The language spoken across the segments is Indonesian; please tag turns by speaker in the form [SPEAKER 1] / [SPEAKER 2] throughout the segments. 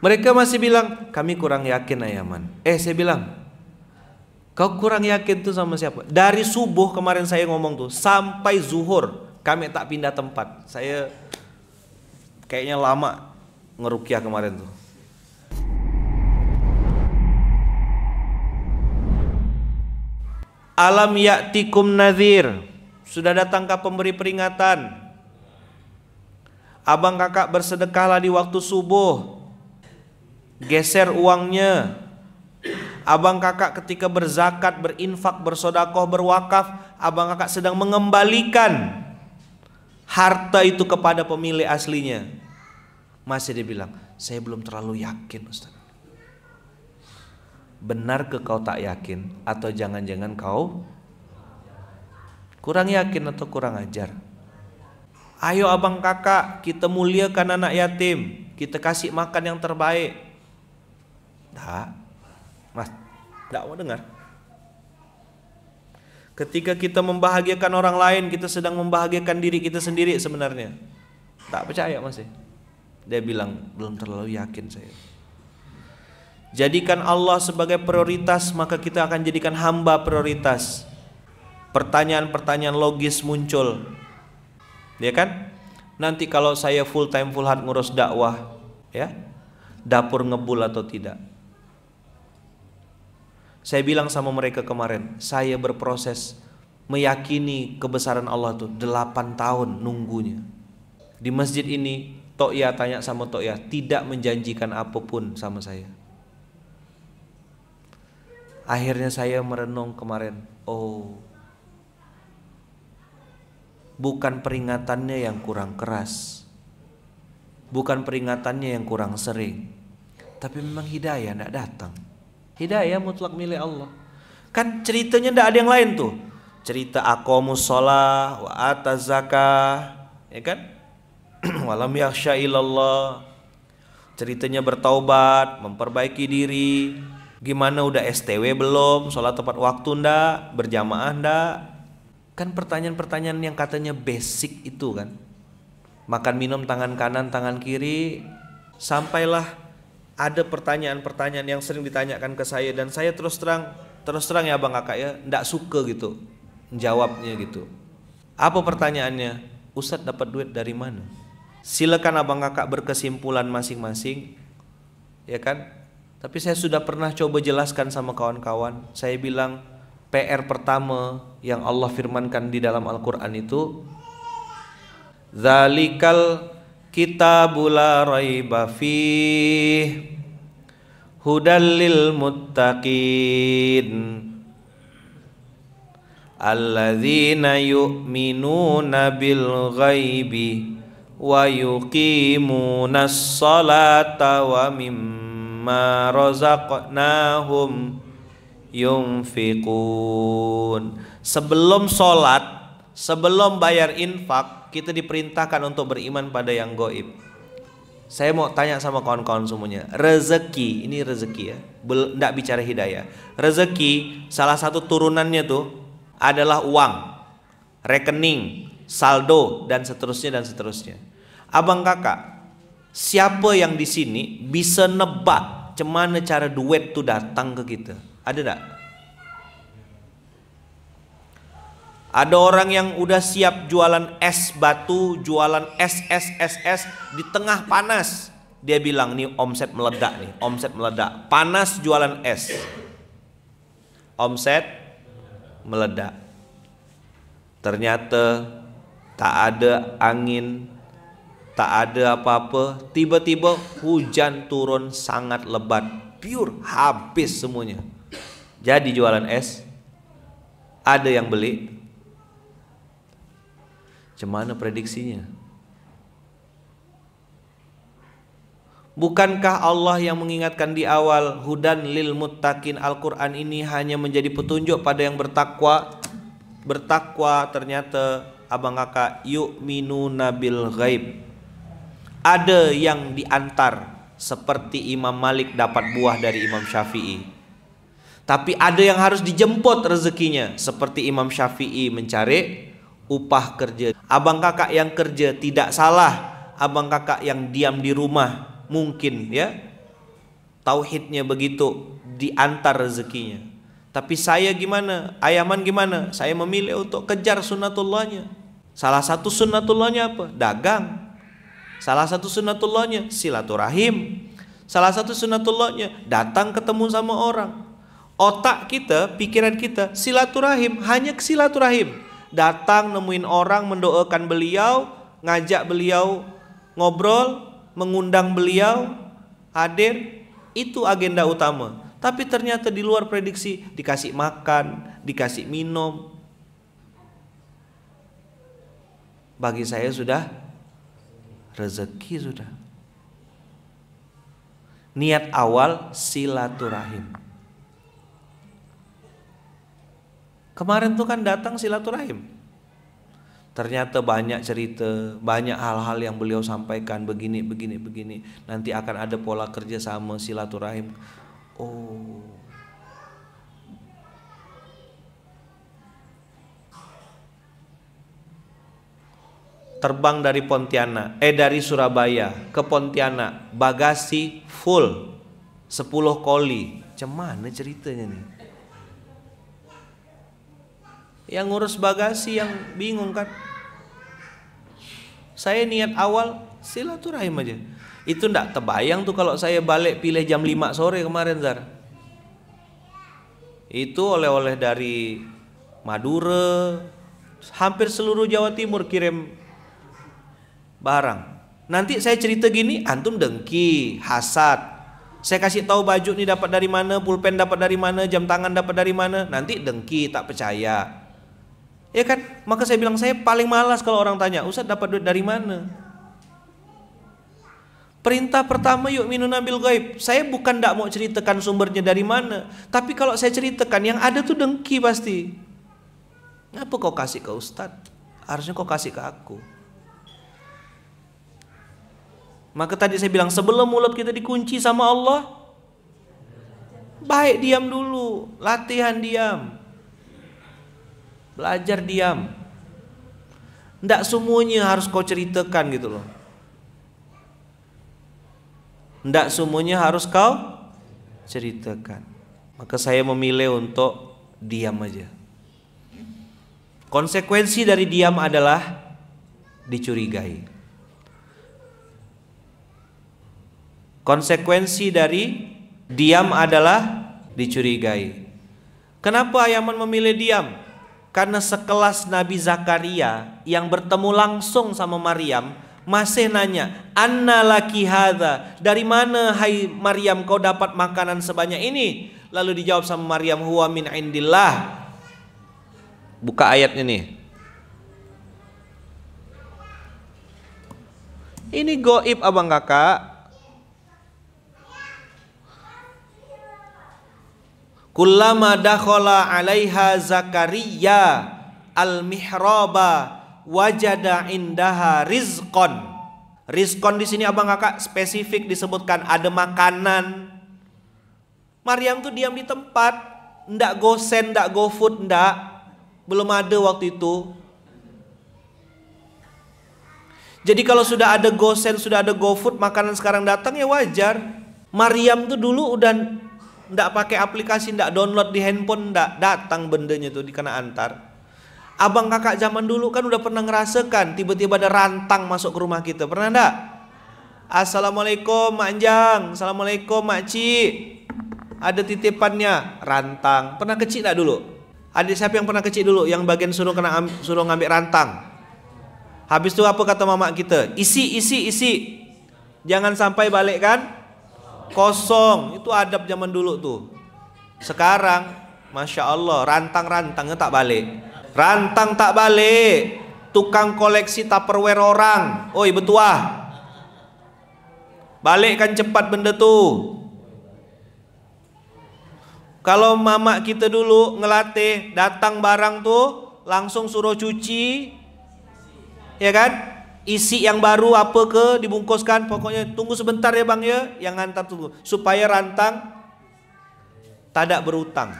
[SPEAKER 1] Mereka masih bilang, kami kurang yakin Ayaman. Eh saya bilang, kau kurang yakin tuh sama siapa? Dari subuh kemarin saya ngomong tuh, sampai zuhur kami tak pindah tempat. Saya kayaknya lama ngerukiah kemarin tuh. Alam yaktikum nazir Sudah datangkah pemberi peringatan Abang kakak bersedekahlah di waktu subuh geser uangnya. Abang kakak ketika berzakat, berinfak, bersodakoh, berwakaf, abang kakak sedang mengembalikan harta itu kepada pemilik aslinya. Masih dia bilang saya belum terlalu yakin Ustaz. Benar ke kau tak yakin atau jangan-jangan kau kurang yakin atau kurang ajar? Ayo abang kakak, kita muliakan anak yatim, kita kasih makan yang terbaik, tak mas tak mau dengar ketika kita membahagiakan orang lain kita sedang membahagiakan diri kita sendiri sebenarnya tak percaya mas ya? dia bilang belum terlalu yakin saya jadikan Allah sebagai prioritas maka kita akan jadikan hamba prioritas pertanyaan-pertanyaan logis muncul ya kan nanti kalau saya full time full hard ngurus dakwah ya dapur ngebul atau tidak saya bilang sama mereka kemarin, saya berproses meyakini kebesaran Allah tuh 8 tahun nunggunya. Di masjid ini Tokya tanya sama Tokya, tidak menjanjikan apapun sama saya. Akhirnya saya merenung kemarin, oh bukan peringatannya yang kurang keras. Bukan peringatannya yang kurang sering. Tapi memang hidayah tidak datang. Hidayah mutlak milik Allah. Kan ceritanya tidak ada yang lain tuh. Cerita aku sholat wa atas zakah, ya kan? Walam yaksha ilallah. Ceritanya bertaubat, memperbaiki diri. Gimana udah STW belum? Sholat tepat waktu ndak? Berjamaah ndak? Kan pertanyaan-pertanyaan yang katanya basic itu kan. Makan minum tangan kanan, tangan kiri. Sampailah ada pertanyaan-pertanyaan yang sering ditanyakan ke saya dan saya terus terang terus terang ya bang kakak ya tidak suka gitu jawabnya gitu apa pertanyaannya Ustadz dapat duit dari mana silakan abang kakak berkesimpulan masing-masing ya kan tapi saya sudah pernah coba jelaskan sama kawan-kawan saya bilang PR pertama yang Allah firmankan di dalam Al-Quran itu Zalikal kitabula bula fih hudal muttaqin alladzina yu'minuna bil ghaibi wa yuqimuna as-salata wa mimma razaqnahum yunfiqun sebelum salat sebelum bayar infak kita diperintahkan untuk beriman pada yang goib. Saya mau tanya sama kawan-kawan semuanya, rezeki ini rezeki ya, tidak bicara hidayah. Rezeki salah satu turunannya tuh adalah uang, rekening, saldo dan seterusnya dan seterusnya. Abang kakak, siapa yang di sini bisa nebak cemana cara duet tuh datang ke kita? Ada tidak? Ada orang yang udah siap jualan es batu, jualan es, es, es, es di tengah panas. Dia bilang nih omset meledak nih, omset meledak. Panas jualan es. Omset meledak. Ternyata tak ada angin, tak ada apa-apa. Tiba-tiba hujan turun sangat lebat, pure habis semuanya. Jadi jualan es, ada yang beli, Cemana prediksinya? Bukankah Allah yang mengingatkan di awal hudan lil muttaqin Al-Qur'an ini hanya menjadi petunjuk pada yang bertakwa? Bertakwa ternyata abang kakak yuk minu nabil ghaib. Ada yang diantar seperti Imam Malik dapat buah dari Imam Syafi'i. Tapi ada yang harus dijemput rezekinya seperti Imam Syafi'i mencari upah kerja. Abang kakak yang kerja tidak salah, abang kakak yang diam di rumah mungkin ya. Tauhidnya begitu diantar rezekinya. Tapi saya gimana? Ayaman gimana? Saya memilih untuk kejar sunatullahnya Salah satu sunatullahnya apa? Dagang. Salah satu sunatullahnya silaturahim. Salah satu sunatullahnya datang ketemu sama orang. Otak kita, pikiran kita silaturahim hanya silaturahim datang nemuin orang mendoakan beliau, ngajak beliau ngobrol, mengundang beliau hadir, itu agenda utama. Tapi ternyata di luar prediksi dikasih makan, dikasih minum. Bagi saya sudah rezeki sudah. Niat awal silaturahim. Kemarin tuh kan datang silaturahim. Ternyata banyak cerita, banyak hal-hal yang beliau sampaikan begini, begini, begini. Nanti akan ada pola kerja sama silaturahim. Oh. Terbang dari Pontianak, eh dari Surabaya ke Pontianak, bagasi full 10 koli. Cemana ceritanya nih? yang ngurus bagasi yang bingung kan saya niat awal silaturahim aja itu ndak terbayang tuh kalau saya balik pilih jam 5 sore kemarin Zar itu oleh-oleh dari Madura hampir seluruh Jawa Timur kirim barang nanti saya cerita gini antum dengki hasad saya kasih tahu baju ini dapat dari mana, pulpen dapat dari mana, jam tangan dapat dari mana. Nanti dengki, tak percaya. Ya kan? Maka saya bilang saya paling malas kalau orang tanya, Ustaz dapat duit dari mana? Perintah pertama yuk minun ambil gaib. Saya bukan tidak mau ceritakan sumbernya dari mana, tapi kalau saya ceritakan yang ada tuh dengki pasti. Ngapa kau kasih ke Ustaz? Harusnya kau kasih ke aku. Maka tadi saya bilang sebelum mulut kita dikunci sama Allah, baik diam dulu, latihan diam. Belajar diam. Tidak semuanya harus kau ceritakan gitu loh. Tidak semuanya harus kau ceritakan. Maka saya memilih untuk diam aja. Konsekuensi dari diam adalah dicurigai. Konsekuensi dari diam adalah dicurigai. Kenapa Ayaman memilih diam? Karena sekelas Nabi Zakaria yang bertemu langsung sama Maryam masih nanya, "Anna laki hadha? Dari mana hai Maryam kau dapat makanan sebanyak ini?" Lalu dijawab sama Maryam, "Huwa min indillah." Buka ayatnya nih. Ini goib abang kakak Kullama dakhala 'alaiha Zakaria al-mihraba wajada indaha rizqan. Rizqan di sini Abang Kakak spesifik disebutkan ada makanan. Maryam tuh diam di tempat, ndak gosen, ndak go food, ndak. Belum ada waktu itu. Jadi kalau sudah ada gosen, sudah ada gofood, makanan sekarang datang ya wajar. Maryam tuh dulu udah ndak pakai aplikasi, ndak download di handphone, ndak datang bendanya tuh di kena antar. Abang kakak zaman dulu kan udah pernah ngerasakan tiba-tiba ada rantang masuk ke rumah kita. Pernah ndak? Assalamualaikum Mak Manjang, Assalamualaikum Mak Makci. Ada titipannya rantang. Pernah kecil ndak dulu? Ada siapa yang pernah kecil dulu yang bagian suruh kena suruh ngambil rantang? Habis itu apa kata mama kita? Isi, isi, isi. Jangan sampai balik kan? kosong itu adab zaman dulu tuh sekarang masya Allah rantang rantangnya tak balik rantang tak balik tukang koleksi tupperware orang oi betuah balikkan cepat benda tuh kalau mamak kita dulu ngelatih datang barang tuh langsung suruh cuci ya kan isi yang baru apa ke dibungkuskan pokoknya tunggu sebentar ya bang ya yang ngantar tunggu supaya rantang tidak berutang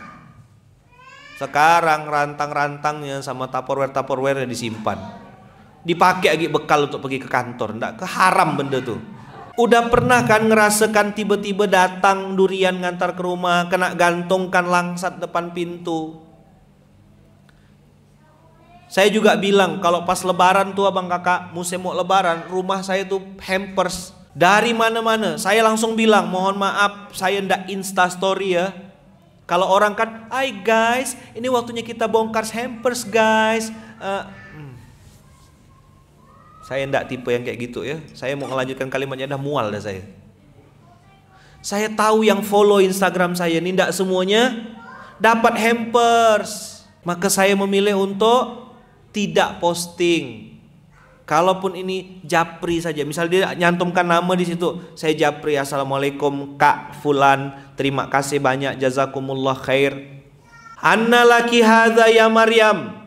[SPEAKER 1] sekarang rantang-rantangnya sama tupperware-tupperware yang disimpan dipakai lagi bekal untuk pergi ke kantor ndak haram benda tuh udah pernah kan ngerasakan tiba-tiba datang durian ngantar ke rumah kena gantungkan langsat depan pintu saya juga bilang kalau pas lebaran tuh abang kakak musim mau lebaran rumah saya tuh hampers dari mana-mana. Saya langsung bilang mohon maaf saya ndak insta story ya. Kalau orang kan, hai guys ini waktunya kita bongkar hampers guys. Uh, saya ndak tipe yang kayak gitu ya. Saya mau melanjutkan kalimatnya dah mual dah saya. Saya tahu yang follow Instagram saya ini ndak semuanya dapat hampers. Maka saya memilih untuk tidak posting. Kalaupun ini japri saja, misal dia nyantumkan nama di situ, saya japri assalamualaikum kak fulan, terima kasih banyak jazakumullah khair. Anna laki hadza ya Maryam.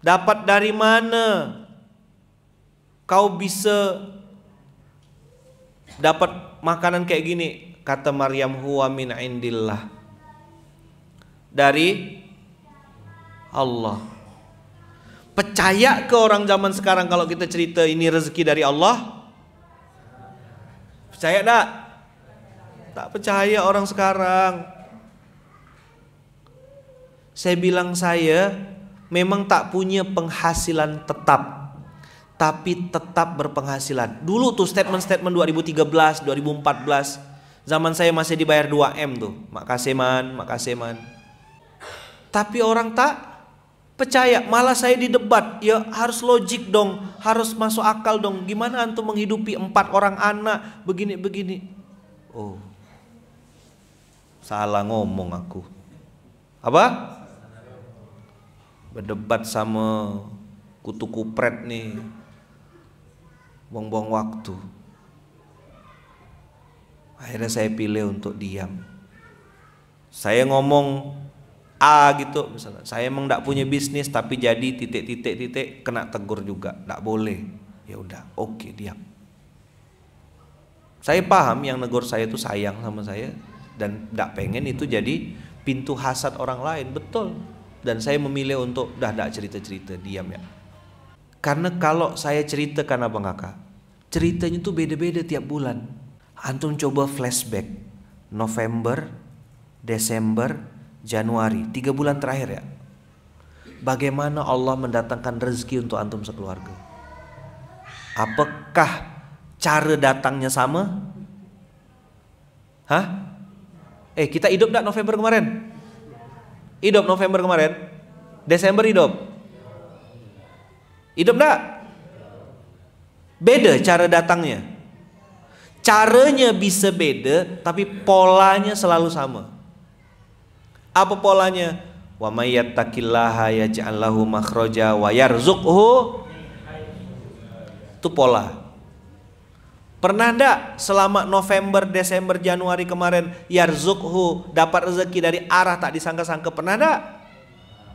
[SPEAKER 1] Dapat dari mana kau bisa dapat makanan kayak gini? Kata Maryam huwa min indillah. Dari Allah. Percaya ke orang zaman sekarang kalau kita cerita ini rezeki dari Allah? Percaya tak? Tak percaya orang sekarang. Saya bilang saya memang tak punya penghasilan tetap. Tapi tetap berpenghasilan. Dulu tuh statement-statement 2013, 2014. Zaman saya masih dibayar 2M tuh. Makasih man, makasih man. Tapi orang tak percaya malah saya didebat ya harus logik dong harus masuk akal dong gimana antum menghidupi empat orang anak begini begini oh salah ngomong aku apa berdebat sama kutu kupret nih buang-buang waktu akhirnya saya pilih untuk diam saya ngomong A gitu misalnya saya emang tidak punya bisnis tapi jadi titik-titik-titik kena tegur juga tidak boleh ya udah oke okay, diam saya paham yang negor saya itu sayang sama saya dan tidak pengen itu jadi pintu hasad orang lain betul dan saya memilih untuk dah tidak cerita-cerita diam ya karena kalau saya karena abang kakak ceritanya itu beda-beda tiap bulan antum coba flashback November Desember Januari, tiga bulan terakhir ya. Bagaimana Allah mendatangkan rezeki untuk antum sekeluarga? Apakah cara datangnya sama? Hah? Eh kita hidup tak November kemarin? Hidup November kemarin? Desember hidup? Hidup tak? Beda cara datangnya. Caranya bisa beda tapi polanya selalu sama. Apa polanya? Wa may yaj'al lahu makhraja wa yarzuqhu itu pola. Pernah ndak selama November, Desember, Januari kemarin yarzukhu dapat rezeki dari arah tak disangka-sangka pernah ndak?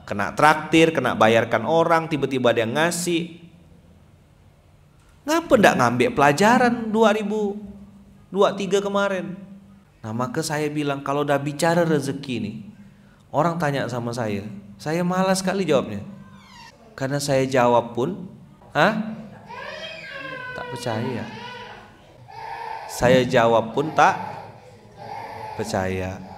[SPEAKER 1] Kena traktir, kena bayarkan orang, tiba-tiba ada yang ngasih. Ngapa ndak ngambil pelajaran 2023 kemarin? Nah maka saya bilang kalau udah bicara rezeki nih Orang tanya sama saya, saya malas sekali jawabnya. Karena saya jawab pun, hah? Tak percaya. Saya jawab pun tak percaya.